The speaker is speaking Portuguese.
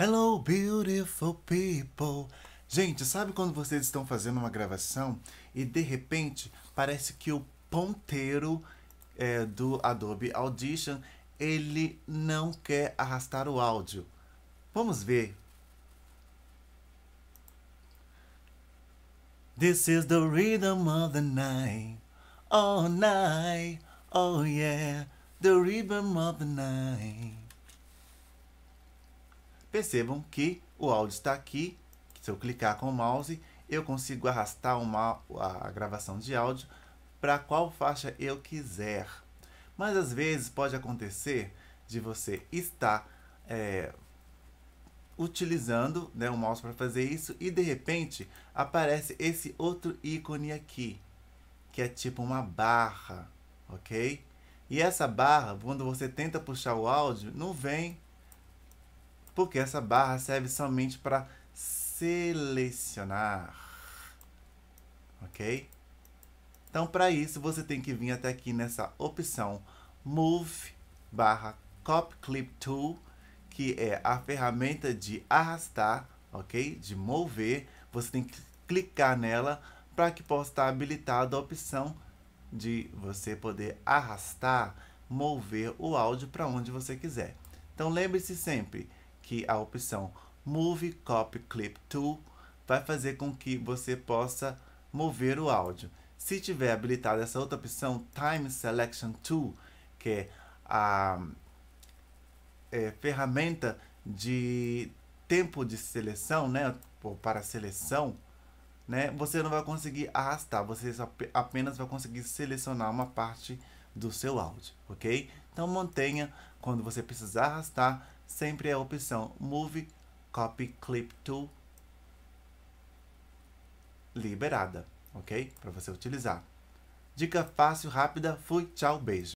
Hello, beautiful people. Gente, sabe quando vocês estão fazendo uma gravação e de repente parece que o ponteiro é, do Adobe Audition ele não quer arrastar o áudio? Vamos ver. This is the rhythm of the night, all oh, night, oh yeah, the rhythm of the night. Percebam que o áudio está aqui. Se eu clicar com o mouse, eu consigo arrastar uma, a gravação de áudio para qual faixa eu quiser. Mas às vezes pode acontecer de você estar é, utilizando né, o mouse para fazer isso e de repente aparece esse outro ícone aqui, que é tipo uma barra, ok? E essa barra, quando você tenta puxar o áudio, não vem porque essa barra serve somente para selecionar, ok? Então, para isso, você tem que vir até aqui nessa opção Move barra Copy Clip Tool, que é a ferramenta de arrastar, ok? De mover, você tem que clicar nela para que possa estar habilitada a opção de você poder arrastar, mover o áudio para onde você quiser. Então lembre-se sempre, que a opção Move Copy Clip Tool vai fazer com que você possa mover o áudio. Se tiver habilitada essa outra opção, Time Selection Tool, que é a é, ferramenta de tempo de seleção, né, para seleção, né, você não vai conseguir arrastar, você só, apenas vai conseguir selecionar uma parte do seu áudio, ok? Então mantenha, quando você precisar arrastar, sempre é a opção Move Copy Clip Tool liberada, ok? Para você utilizar. Dica fácil, rápida. Fui, tchau, beijo.